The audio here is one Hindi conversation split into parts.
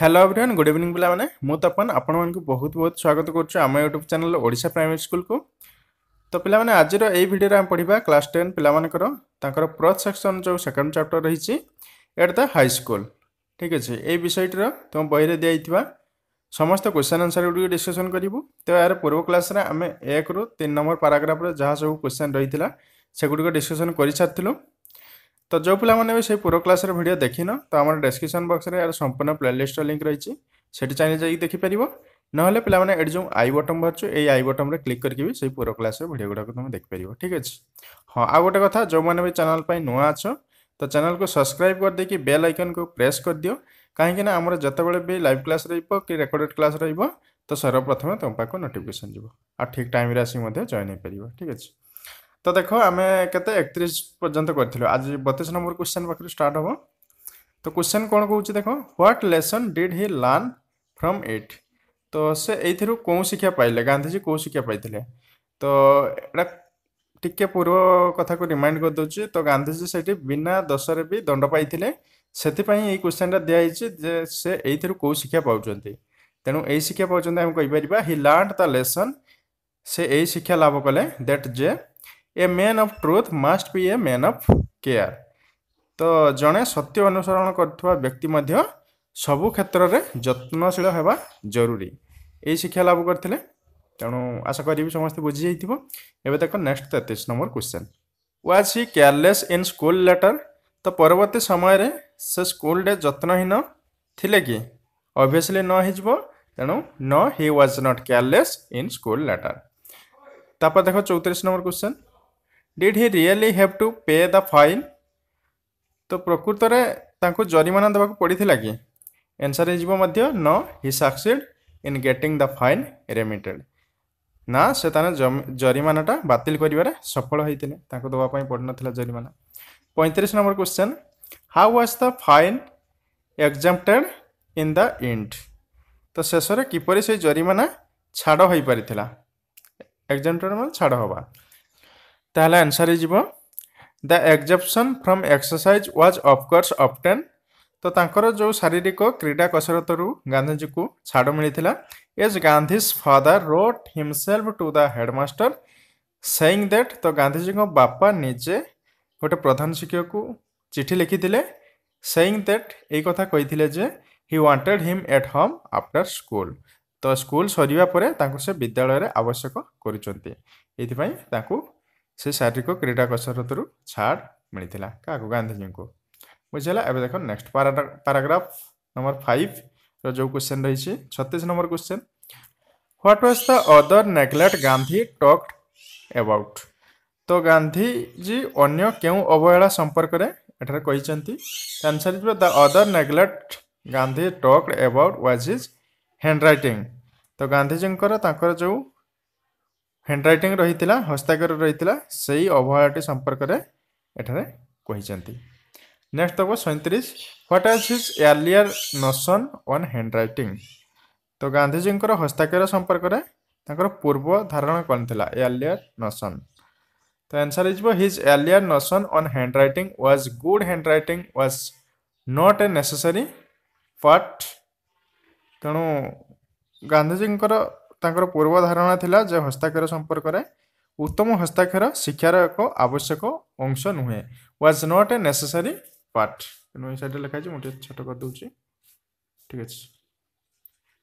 হ্যালো এভরিওয়ান গুড ইভিনিং ପିଲାମାନେ ମାନେ ମୁଁ ତପନ ଆପଣମାନଙ୍କୁ ବହୁତ ବହୁତ ସ୍ୱାଗତ କରୁଛୁ ଆମ ୟୁଟ୍ୟୁବ୍ ଚ୍ୟାନେଲ୍ ଓଡ଼ିଶା ପ୍ରାଇମେରୀ ସ୍କୁଲକୁ ତ ପିଲାମାନେ ଆଜିର ଏଇ ଭିଡ଼ିଓରେ ଆମେ ପଢ଼ିବା କ୍ଲାସ୍ ଟେନ୍ ପିଲାମାନଙ୍କର ତାଙ୍କର ପ୍ରଥ୍ ସେକ୍ସନ୍ ଯେଉଁ ସେକେଣ୍ଡ ଚାପ୍ଟର ରହିଛି ଏଟ୍ ଦ ହାଇସ୍କୁଲ ଠିକ୍ ଅଛି ଏଇ ବିଷୟଟିର ତୁମ ବହିରେ ଦିଆଯାଇଥିବା ସମସ୍ତ କ୍ୱେଶ୍ଚନ୍ ଆନ୍ସର୍ ଗୁଡ଼ିକୁ ଡିସ୍କସନ୍ କରିବୁ ତ ଏହାର ପୂର୍ବ କ୍ଲାସ୍ରେ ଆମେ ଏକରୁ ତିନି ନମ୍ବର ପାରାଗ୍ରାଫରେ ଯାହା ସବୁ କ୍ୱେଶ୍ଚନ୍ ରହିଥିଲା ସେଗୁଡ଼ିକ ଡିସ୍କସନ୍ କରିସାରିଥିଲୁ तो जो पाने से पूरा क्लास भिड देखिन तो आम डेस्क्रिपन बक्स में यार संपूर्ण प्लेलीस्टर लिंक रही है चाहिए जाइए देखिपर ना पाने जो आई बटम बाहर ये आई बटन क्लिक करके भी पूरा क्लास भिड गुड़ाक तुम देख देखिपर ठीक अच्छे हाँ आउ गोटे कथ जो मैंने भी चैनल पर नुआ अच तो चैनल को सब्सक्राइब कर दे कि बेल आइकन को प्रेस कर दियो कहीं आम जितेबाला भी लाइव क्लास कि रेकर्डेड क्लास रो तो सर्वप्रथम तुम पाक नोटिकेसन जीव आ ठीक टाइम आसिक जॉन हो पार ठीक अच्छे तो देख आम के एक पर्यटन करूँ आज बतीस नंबर क्वेश्चन पाखु स्टार्ट हम तो क्वेश्चन कौन कौन देख what lesson did he learn from it तो से यूर कौ शिक्षा पाइले गांधीजी कौ शिक्षा पाई तो टे पूर्व कथा को रिमाइंड करदे तो गांधीजी से बिना दशरे भी दंड पाई से क्वेश्चन टाइम दिखाई से यूर कौ शिक्षा पाँच तेणु यही शिक्षा पाँच कही पार्टी हि लर्ण द लेसन से यही शिक्षा लाभ कले दैट जे a man of truth must be a man of care ତ ଜଣେ ସତ୍ୟ ଅନୁସରଣ କରୁଥିବା ବ୍ୟକ୍ତି ମଧ୍ୟ ସବୁ କ୍ଷେତ୍ରରେ ଯତ୍ନଶୀଳ ହେବା ଜରୁରୀ ଏହି ଶିକ୍ଷା ଲାଭ କରିଥିଲେ ତେଣୁ ଆଶା କରିବି ସମସ୍ତେ ବୁଝିଯାଇଥିବ ଏବେ ତାଙ୍କ ନେକ୍ସଟ ତେତିଶ number question was he careless in school later ତ ପରବର୍ତ୍ତୀ ସମୟରେ ସେ ସ୍କୁଲରେ ଯତ୍ନହୀନ ଥିଲେ କି ଅଭିୟସଲି ନ ହେଇଯିବ ତେଣୁ ନ he was not careless in school later ତାପରେ ଦେଖ ଚଉତିରିଶ number question did he really have to pay the fine তো প্রকৃতরে ତାଙ୍କୁ ଜରିମାନା ଦେବାକୁ ପଡ଼ିଥିଲା କି ଏନ୍ସର୍ ହେଇଯିବ ମଧ୍ୟ no he succeeded in getting the fine remitted ନା ସେ ତାର ଜରିମାନାଟା ବାତିଲ କରିବାରେ ସଫଳ ହୋଇଥିଲେ ତାଙ୍କୁ ଦେବା ପାଇଁ ପଡ଼ିନଥିଲା ଜରିମାନା ପଇଁତିରିଶ number question how was the fine exempted in the end ତ ଶେଷରେ କିପରି ସେଇ ଜରିମାନା ଛାଡ଼ ହୋଇପାରିଥିଲା ଏକ୍ଜାମ୍ପଟେଡ଼୍ ମାନେ ଛାଡ଼ ହେବା ତାହେଲେ ଆନ୍ସର୍ ହେଇଯିବ the exemption from exercise was of course obtained ତ ତାଙ୍କର ଯେଉଁ ଶାରୀରିକ କ୍ରୀଡ଼ା କସରତରୁ ଗାନ୍ଧିଜୀକୁ ଛାଡ଼ ମିଳିଥିଲା as Gandhi's father wrote himself to the headmaster saying that ତ ଗାନ୍ଧିଜୀଙ୍କ ବାପା ନିଜେ ଗୋଟେ ପ୍ରଧାନ ଶିକ୍ଷକକୁ ଚିଠି ଲେଖିଥିଲେ ସେଇଙ୍ଗ ଦ୍ୟାଟ୍ ଏଇ କଥା କହିଥିଲେ ଯେ he wanted him at home after school ତ ସ୍କୁଲ ସରିବା ପରେ ତାଙ୍କୁ ସେ ବିଦ୍ୟାଳୟରେ ଆବଶ୍ୟକ କରୁଛନ୍ତି ଏଇଥିପାଇଁ ତାଙ୍କୁ ସେ ଶାରୀରିକ କ୍ରୀଡ଼ା କସରତରୁ ଛାଡ଼ ମିଳିଥିଲା କାହାକୁ ଗାନ୍ଧିଜୀଙ୍କୁ ବୁଝିଲା ଏବେ ଦେଖ ନେକ୍ସଟ ପାରାଗ୍ରାଫ ନମ୍ବର ଫାଇଭର ଯେଉଁ କ୍ୱେଶ୍ଚନ୍ ରହିଛି ଛତିଶ ନମ୍ବର question what was the other neglect Gandhi talked about ତ ଗାନ୍ଧିଜୀ ଅନ୍ୟ କେଉଁ ଅବହେଳା ସମ୍ପର୍କରେ ଏଠାରେ କହିଛନ୍ତି ଆନ୍ସର ଯିବ the other neglect Gandhi talked about was his handwriting ତ ଗାନ୍ଧିଜୀଙ୍କର ତାଙ୍କର ଯେଉଁ ହ୍ୟାଣ୍ଡରାଇଟିଂ ରହିଥିଲା ହସ୍ତାକ୍ଷର ରହିଥିଲା ସେଇ ଅବହେଳାଟି ସମ୍ପର୍କରେ ଏଠାରେ କହିଛନ୍ତି ନେକ୍ସଟ ହେବ ସଇଁତିରିଶ what was his earlier notion on handwriting ତ ଗାନ୍ଧୀଜୀଙ୍କର ହସ୍ତାକ୍ଷର ସମ୍ପର୍କରେ ତାଙ୍କର ପୂର୍ବ ଧାରଣା କ'ଣ ଥିଲା ଏର୍ଲିୟର ନସନ୍ ତ ଆନ୍ସର୍ ହେଇଯିବ his earlier notion on handwriting was good handwriting was not a necessary part ତେଣୁ ଗାନ୍ଧୀଜୀଙ୍କର ତାଙ୍କର ପୂର୍ବ ଧାରଣା ଥିଲା ଯେ ହସ୍ତାକ୍ଷର ସମ୍ପର୍କରେ ଉତ୍ତମ ହସ୍ତାକ୍ଷର ଶିକ୍ଷାର ଏକ ଆବଶ୍ୟକ ଅଂଶ ନୁହେଁ was not a necessary part ତେଣୁ ଏଇ ସାଇଡ଼୍ରେ ହେଇଛି ମୁଁ ଟିକେ ଛୋଟ କରିଦେଉଛି ଠିକ୍ ଅଛି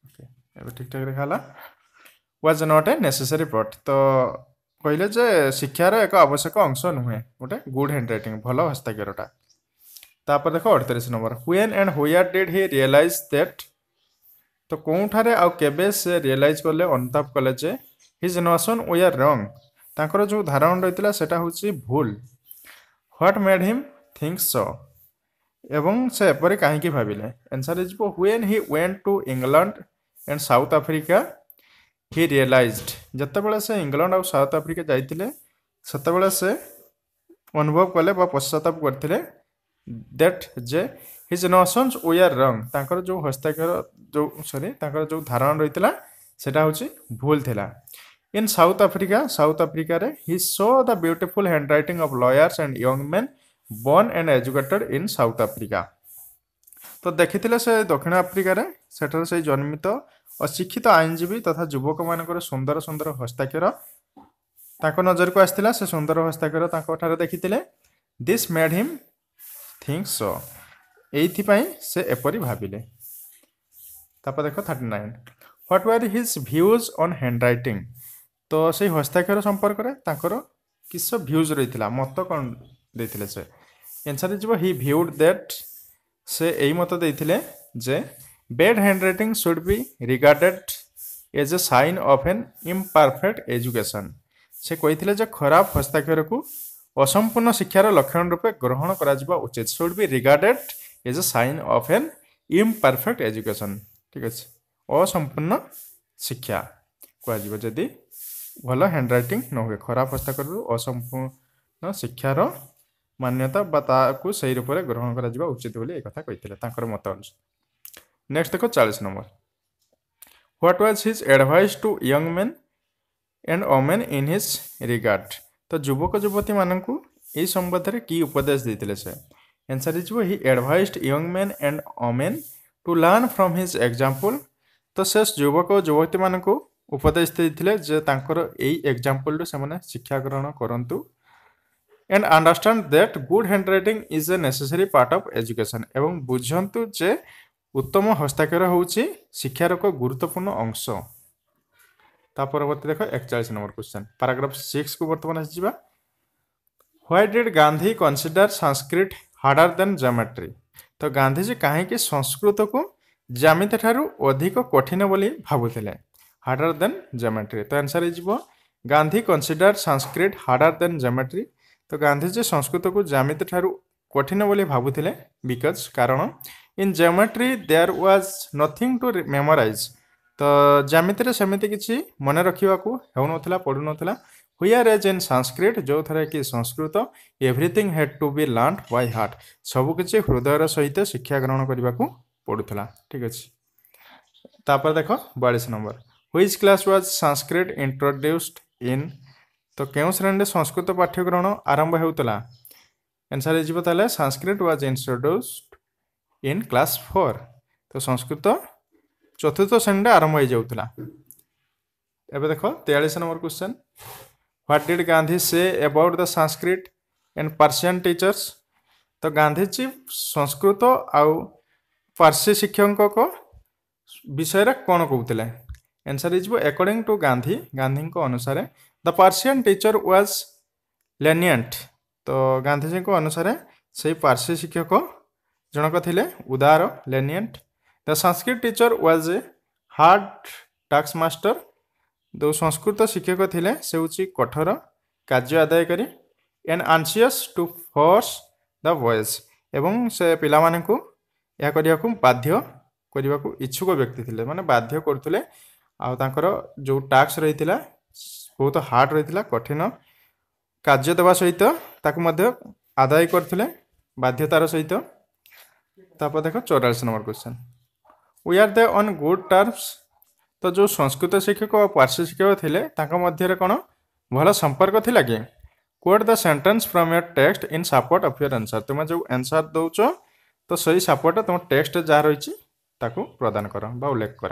ଓକେ ଏବେ ଠିକ୍ଠାକ୍ ଦେଖା ହେଲା was not a necessary part ତ କହିଲେ ଯେ ଶିକ୍ଷାର ଏକ ଆବଶ୍ୟକ ଅଂଶ ନୁହେଁ ଗୋଟେ ଗୁଡ୍ ହ୍ୟାଣ୍ଡ ରାଇଟିଂ ଭଲ ହସ୍ତାକ୍ଷରଟା ତାପରେ ଦେଖ ଅଠତିରିଶ number when and where did he realise that तो कौठे आ के से रियलाइज कले अनुताप कले हिज नसन आर रंग तर जो धारण रही है सेटाई भूल what made him think so एवं से एपरी कहीं भाविले answer is when he went to England and South Africa he realised जितेबाला से इंगल्ड आउ साउथ आफ्रिका जाते से अनुभव कले पश्चाताप करते दैट जे हिज नसन्स ओर रंग जो हस्ताक्षर जो सरी जो धारणा रही है सेटा हूँ भूल था in South Africa South Africa रे हि so the beautiful handwriting of lawyers and young men born and educated in South Africa तो देखी से दक्षिण आफ्रिकार से जन्मित अशिक्षित आईनजीवी तथा युवक मान सुंदर सुंदर हस्ताक्षर ताक नजर को आसला से सुंदर हस्ताक्षर तक देखी थे this made him think so ଏଇଥିପାଇଁ ସେ ଏପରି ଭାବିଲେ ତାପରେ ଦେଖ thirty nine what were his views on handwriting ତ ସେଇ ହସ୍ତାକ୍ଷର ସମ୍ପର୍କରେ ତାଙ୍କର କିସ ଭ୍ୟୁଜ୍ ରହିଥିଲା ମତ କ'ଣ ଦେଇଥିଲେ ସେ ଏନ୍ସର୍ ହେଇଯିବ ହି ଭ୍ୟୁଡ୍ ଦେଟ୍ ସେ ଏଇ ମତ ଦେଇଥିଲେ ଯେ bad handwriting should be regarded as a sign of an imperfect education ସେ କହିଥିଲେ ଯେ ଖରାପ ହସ୍ତାକ୍ଷରକୁ ଅସମ୍ପୂର୍ଣ୍ଣ ଶିକ୍ଷାର ଲକ୍ଷଣ ରୂପେ ଗ୍ରହଣ କରାଯିବା ଉଚିତ should be regarded as a sign of an imperfect education ठीक अच्छे असंपूर्ण शिक्षा कहि भल हैंड रईटिंग न हुए खराब हस्ताक्षर असंपूर्ण शिक्षार मान्यता सही रूप से ग्रहण करा उचित बोली एक कही मत अनु नेक्स्ट देख चालीस number what was his advice to young men and women in his regard तो युवक युवती मानू ये संबंध में किदेश देते से answer is he advised young men and women to learn from his example ତ ସେ ଯୁବକ ଓ ଯୁବତୀମାନଙ୍କୁ ଉପଦେଶ ଦେଇଥିଲେ ଯେ ତାଙ୍କର ଏଇ ଏକ୍ଜାମ୍ପଲ୍ରୁ ସେମାନେ ଶିକ୍ଷା ଗ୍ରହଣ କରନ୍ତୁ and understand that good handwriting is a necessary part of education ଏବଂ ବୁଝନ୍ତୁ ଯେ ଉତ୍ତମ ହସ୍ତାକ୍ଷର ହେଉଛି ଶିକ୍ଷାର ଏକ ଗୁରୁତ୍ୱପୂର୍ଣ୍ଣ ଅଂଶ ତା ପରବର୍ତ୍ତୀ ଦେଖ ଏକଚାଳିଶ ନମ୍ବର କ୍ୱେଶ୍ଚନ୍ ପାରାଗ୍ରାଫ୍ ସିକ୍ସକୁ ବର୍ତ୍ତମାନ ଆସିଯିବା why did Gandhi consider Sanskrit harder than geometry ତ ଗାନ୍ଧିଜୀ କାହିଁକି ସଂସ୍କୃତକୁ ଜ୍ୟାମିତି ଠାରୁ ଅଧିକ କଠିନ ବୋଲି ଭାବୁଥିଲେ ହାର୍ଡ଼ର ଦେନ୍ ଜୋମେଟ୍ରି ତ ଆନ୍ସର୍ ହେଇଯିବ Gandhi consider Sanskrit harder than geometry ତ ଗାନ୍ଧିଜୀ ସଂସ୍କୃତକୁ ଜ୍ୟାମିତି ଠାରୁ କଠିନ ବୋଲି ଭାବୁଥିଲେ ବିକଜ୍ କାରଣ in geometry there was nothing to memorise ତ ଜ୍ୟାମିତିରେ ସେମିତି କିଛି ମନେ ରଖିବାକୁ ହେଉନଥିଲା ପଡ଼ୁନଥିଲା হুইয়ার এজ ইন সংস্কৃত ଯେଉଁଥିରେ କି Sanskrit everything had to be learn by heart ସବୁକିଛି ହୃଦୟର ସହିତ ଶିକ୍ଷା ଗ୍ରହଣ କରିବାକୁ ପଡ଼ୁଥିଲା ଠିକ୍ ଅଛି ତାପରେ ଦେଖ ବୟାଳିଶ number which class was Sanskrit introduced in ତ କେଉଁ ଶ୍ରେଣୀରେ ସଂସ୍କୃତ ପାଠ୍ୟକ୍ରମ ଆରମ୍ଭ ହେଉଥିଲା ଆନ୍ସର୍ ହେଇଯିବ ତାହେଲେ Sanskrit was introduced in class four ତ ସଂସ୍କୃତ ଚତୁର୍ଥ ଶ୍ରେଣୀରେ ଆରମ୍ଭ ହେଇଯାଉଥିଲା ଏବେ ଦେଖ ତେୟାଳିଶ number question what did Gandhi say about the Sanskrit and Persian teachers तो गांधी जी संस्कृत आउ पार्सी शिक्षक विषय कौन कहते answer is according to Gandhi Gandhi को अनुसार the Persian teacher was lenient तो गांधीजी को अनुसार से पारसी शिक्षक जनक थे उदार lenient the Sanskrit teacher was a hard task master ଯେଉଁ ସଂସ୍କୃତ ଶିକ୍ଷକ ଥିଲେ ସେ ହେଉଛି କଠୋର କାର୍ଯ୍ୟ ଆଦାୟ କରି and anxious to force the voice ଏବଂ ସେ ପିଲାମାନଙ୍କୁ ଏହା କରିବାକୁ ବାଧ୍ୟ କରିବାକୁ ଇଚ୍ଛୁକ ବ୍ୟକ୍ତି ଥିଲେ ମାନେ ବାଧ୍ୟ କରୁଥିଲେ ଆଉ ତାଙ୍କର ଯେଉଁ ଟାସ୍କ ରହିଥିଲା ବହୁତ ହାର୍ଡ଼ ରହିଥିଲା କଠିନ କାର୍ଯ୍ୟ ଦେବା ସହିତ ତାକୁ ମଧ୍ୟ ଆଦାୟ କରିଥିଲେ ବାଧ୍ୟତାର ସହିତ ତାପରେ ଦେଖ ଚଉରାଳିଶ number question were they on good terms ତ ଯେଉଁ ସଂସ୍କୃତ ଶିକ୍ଷକ ଓ ପାର୍ସୀ ଶିକ୍ଷକ ଥିଲେ ତାଙ୍କ ମଧ୍ୟରେ କ'ଣ ଭଲ ସମ୍ପର୍କ ଥିଲା କି quote the sentence from your text in support of your answer ତୁମେ ଯେଉଁ ଆନ୍ସର ଦେଉଛ ତ ସେଇ ସପୋର୍ଟ ତୁମ ଟେକ୍ସଟ ଯାହା ରହିଛି ତାକୁ ପ୍ରଦାନ କର ବା ଉଲ୍ଲେଖ କର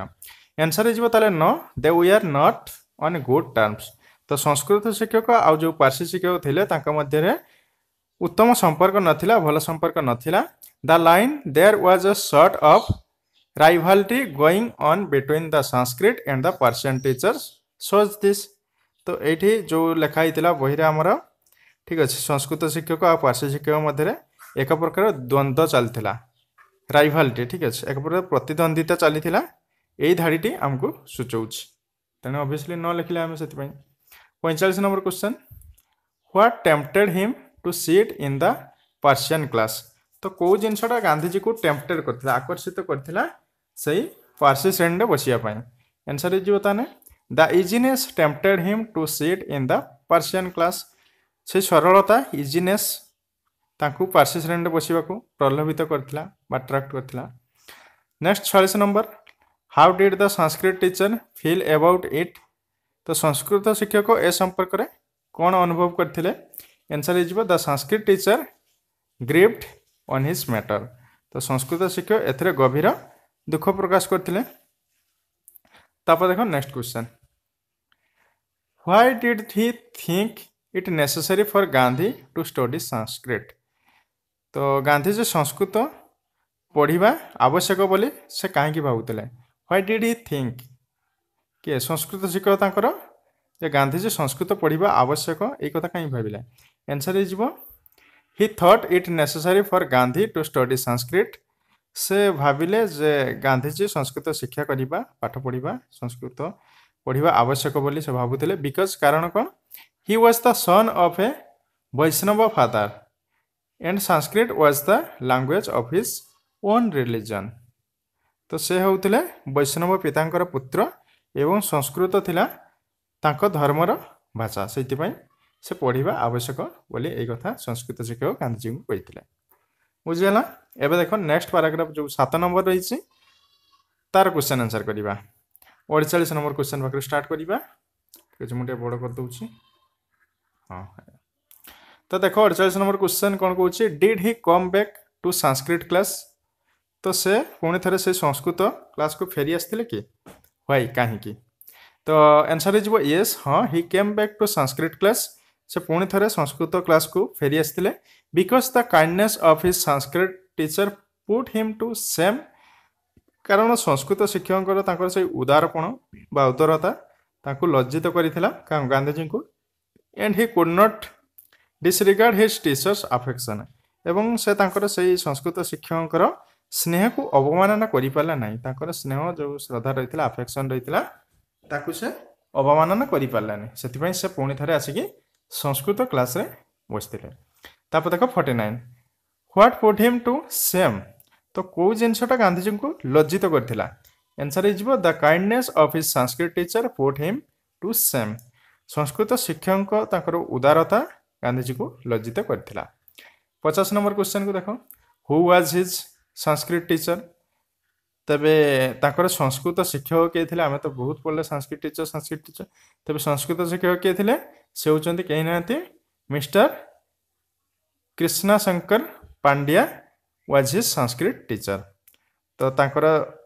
ଆନ୍ସର ହେଇଯିବ ତାହେଲେ no they were not on good terms ତ ସଂସ୍କୃତ ଶିକ୍ଷକ ଆଉ ଯେଉଁ ପାର୍ସୀ ଶିକ୍ଷକ ଥିଲେ ତାଙ୍କ ମଧ୍ୟରେ ଉତ୍ତମ ସମ୍ପର୍କ ନଥିଲା ଭଲ ସମ୍ପର୍କ ନଥିଲା the line there was a sort of rivalry going on between the sanskrit and the persian teachers shows this तो ये जो लिखाई बहर आमर ठीक अच्छे संस्कृत शिक्षक आ पार्श्व शिक्षक मध्य एक प्रकार द्वंद्व चली ରାଇଭାଲଟି ଠିକ୍ ଅଛି ଏକ ପ୍ରକାର ପ୍ରତିଦ୍ୱନ୍ଦିତା ଚାଲିଥିଲା ଏଇ ଧାଡ଼ିଟି ଆମକୁ ସୂଚଉଛି ତେଣୁ ଅଭିୟସ୍ଲି ନ ଲେଖିଲେ ଆମେ ସେଥିପାଇଁ ପଇଁଚାଳିଶ number question what tempted him to sit in the Persian class ତ କେଉଁ ଜିନିଷଟା ଗାନ୍ଧିଜୀକୁ ଟେମ୍ପଟେଡ୍ କରିଥିଲା ଆକର୍ଷିତ କରିଥିଲା से पार्सी श्रेणी में बसापी एनसर हो द इजने tempted him to sit in the class से सरलता इजने पार्सी श्रेणी में बसवाक प्रलोभित कराट्राक्ट करेक्स्ट छयास number how did the Sanskrit teacher feel about it तो संस्कृत शिक्षक ए संपर्क कौन अनुभव करते एनसर हो Sanskrit teacher grieved on his matter तो संस्कृत शिक्षक एथेर गभीर দুঃখ প্রকাশ করলে তারপর দেখো next question why did he think it necessary for Gandhi to study Sanskrit তো গান্ধী যে সংস্কৃত পড়িবা আবশ্যক বলে সে কাহিঁকি ভাবুলে হোয়াই ডিড হি থিঙ্ক କିଏ ସଂସ୍କୃତ ଶିକ୍ଷକ ତାଙ୍କର ଯେ ଗାନ୍ଧିଜୀ ସଂସ୍କୃତ ପଢ଼ିବା ଆବଶ୍ୟକ ଏଇ କଥା କାହିଁ ଭାବିଲା ଏନ୍ସର୍ ହେଇଯିବ he thought it necessary for Gandhi to study Sanskrit ସେ ଭାବିଲେ ଯେ ଗାନ୍ଧିଜୀ ସଂସ୍କୃତ ଶିକ୍ଷା କରିବା ପାଠ ପଢ଼ିବା ସଂସ୍କୃତ ପଢ଼ିବା ଆବଶ୍ୟକ ବୋଲି ସେ ଭାବୁଥିଲେ ବିକଜ୍ କାରଣ କ'ଣ he was the son of a Vaishnava father and Sanskrit was the language of his own religion ତ ସେ ହେଉଥିଲେ ବୈଷ୍ଣବ ପିତାଙ୍କର ପୁତ୍ର ଏବଂ ସଂସ୍କୃତ ଥିଲା ତାଙ୍କ ଧର୍ମର ଭାଷା ସେଇଥିପାଇଁ ସେ ପଢ଼ିବା ଆବଶ୍ୟକ ବୋଲି ଏଇ କଥା ସଂସ୍କୃତ ଶିକ୍ଷକ ଗାନ୍ଧିଜୀଙ୍କୁ କହିଥିଲେ ବୁଝିହେଲା ଏବେ ଦେଖ ନେକ୍ସଟ ପାରାଗ୍ରାଫ ଯେଉଁ ସାତ ନମ୍ବର ରହିଛି ତାର କ୍ୱେଶ୍ଚନ୍ ଆନ୍ସର୍ କରିବା ଅଡ଼ଚାଳିଶ ନମ୍ବର କ୍ୱେଶ୍ଚନ୍ ପାଖରୁ ଷ୍ଟାର୍ଟ କରିବା ଠିକ୍ ଅଛି ମୁଁ ଟିକେ ବଡ଼ କରିଦେଉଛି ହଁ ତ ଦେଖ ଅଡ଼ଚାଳିଶ ନମ୍ବର କ୍ୱେଶ୍ଚନ୍ କ'ଣ କହୁଛି did he come back to Sanskrit class ତ ସେ ପୁଣି ଥରେ ସେ ସଂସ୍କୃତ କ୍ଲାସ୍କୁ ଫେରି ଆସିଥିଲେ କି ହ୍ୱାଇ କାହିଁକି ତ ଆନ୍ସର୍ ହେଇଯିବ ୟେସ୍ ହଁ ହି କେମ୍ ବ୍ୟାକ୍ ଟୁ ସାଂସ୍କ୍ରିଟ କ୍ଲାସ୍ ସେ ପୁଣି ଥରେ ସଂସ୍କୃତ କ୍ଲାସ୍କୁ ଫେରି ଆସିଥିଲେ because the kindness of his Sanskrit teacher put him to shame କାରଣ ସଂସ୍କୃତ ଶିକ୍ଷକଙ୍କର ତାଙ୍କର ସେଇ ଉଦାରପଣ ବା ଉଦାରତା ତାଙ୍କୁ ଲଜ୍ଜିତ କରିଥିଲା ଗାନ୍ଧିଜୀଙ୍କୁ and he could not disregard his teacher's affection ଏବଂ ସେ ତାଙ୍କର ସେଇ ସଂସ୍କୃତ ଶିକ୍ଷକଙ୍କର ସ୍ନେହକୁ ଅବମାନନା କରିପାରିଲା ନାହିଁ ତାଙ୍କର ସ୍ନେହ ଯେଉଁ ଶ୍ରଦ୍ଧା ରହିଥିଲା ଆଫେକ୍ସନ୍ ରହିଥିଲା ତାକୁ ସେ ଅବମାନନା କରିପାରିଲାନି ସେଥିପାଇଁ ସେ ପୁଣି ଥରେ ଆସିକି संस्कृत क्लास बसते देख forty nine what put him to shame तो कौ जिनटा गांधीजी को लज्जित करसर हो kindness of his Sanskrit teacher put him to shame Sanskrit शिक्षक उदारता गांधीजी को लज्जित कर पचास नंबर क्वेश्चन को देख who was his Sanskrit teacher तबे तेरे संस्कृत शिक्षक किए थे आम तो बहुत पढ़ले संस्कृत टीचर संस्कृत टीचर तबे संस्कृत शिक्षक किए थे से होती कहीं ना mister Krishna Pandya was his Sanskrit teacher तो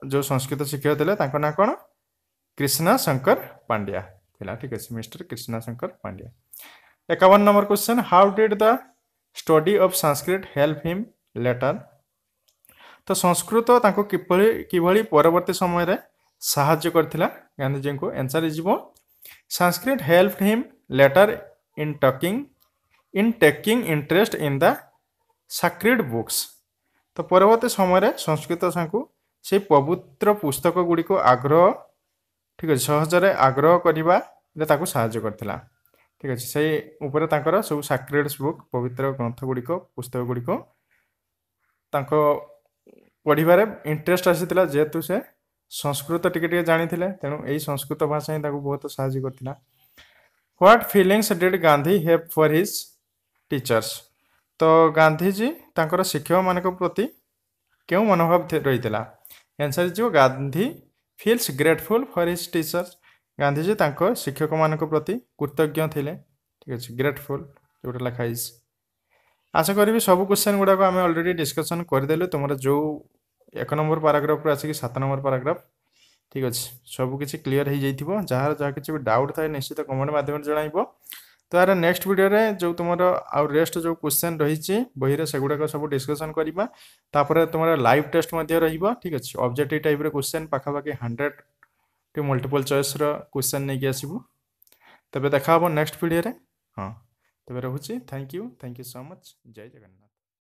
जो संस्कृत शिक्षक थे ना कौन कृष्णा शंकर पांड्या ठीक अच्छे मिस्टर कृष्णा पांड्या एकवन number question how did the study of Sanskrit help him later तो संस्कृत किभली परवर्त समय साजी को एनसर जीव Sanskrit help him later in talking in taking interest in the sacred books ତ ପରବର୍ତ୍ତୀ ସମୟରେ ସଂସ୍କୃତ ସାଙ୍ଗକୁ ସେ ପବିତ୍ର ପୁସ୍ତକ ଗୁଡ଼ିକୁ ଆଗ୍ରହ ଠିକ ଅଛି ସହଜରେ ଆଗ୍ରହ କରିବାରେ ତାକୁ ସାହାଯ୍ୟ କରିଥିଲା ଠିକ ଅଛି ସେଇ ଉପରେ ତାଙ୍କର ସବୁ ସାକ୍ରେଡ଼ସ ବୁକ୍ ପବିତ୍ର ଗ୍ରନ୍ଥ ଗୁଡ଼ିକ ପୁସ୍ତକ ଗୁଡ଼ିକ ତାଙ୍କ ପଢ଼ିବାରେ ଇଣ୍ଟରେଷ୍ଟ ଆସିଥିଲା ଯେହେତୁ ସେ ସଂସ୍କୃତ ଟିକେ ଟିକେ ଜାଣିଥିଲେ ତେଣୁ ଏଇ ସଂସ୍କୃତ ଭାଷା ହିଁ ତାକୁ ବହୁତ ସାହାଯ୍ୟ କରିଥିଲା What feelings did Gandhi have for his teachers? তো গান্ধীজি ତାଙ୍କର ଶିକ୍ଷକମାନଙ୍କ ପ୍ରତି କେଉଁ ମନୋଭାବ ରହିଥିଲା ଆନ୍ସର୍ ଯିବ Gandhi feels grateful for his teachers Gandhiji ତାଙ୍କ ଶିକ୍ଷକମାନଙ୍କ ପ୍ରତି କୃତଜ୍ଞ ଥିଲେ ଠିକ୍ ଅଛି ଗ୍ରେଟଫୁଲ୍ ଯେଉଁଟା ଲେଖା ହେଇଛି ଆଶା କରିବି ସବୁ କ୍ୱେଶ୍ଚନ୍ ଗୁଡ଼ାକ ଆମେ ଅଲରେଡ଼ି ଡିସ୍କସନ୍ କରିଦେଲୁ ତୁମର ଯେଉଁ ଏକ ନମ୍ବର ପାରାଗ୍ରାଫରୁ ଆସିକି ସାତ ନମ୍ବର ପାରାଗ୍ରାଫ ঠিক আছে সবুকিছি ক্লিয়ার হয়ে যাই যার যা কিছু ডাউট থাকে নিশ্চিত কমেন্ট মাধ্যমে জনাইব তো আর নেক্সট ভিডিওরে যে তোমার আউ রেস্ট যে কোশ্চেন রয়েছে বইরে সেগুড়াক সব ডিসকসন করা তাপরে তোমার লাইভ টেস্ট রহব ঠিক আছে অবজেক্টিভ টাইপর কোশ্চেন পাখাপাখি হান্ড্রেড টি মল্টিপল চয়েসর কোশ্চেন নিয়ে আসবু তবে দেখা হব নেক্সট ভিডিওরে হ্যাঁ তবে রহুছি thank you thank you so much জয় জগন্নাথ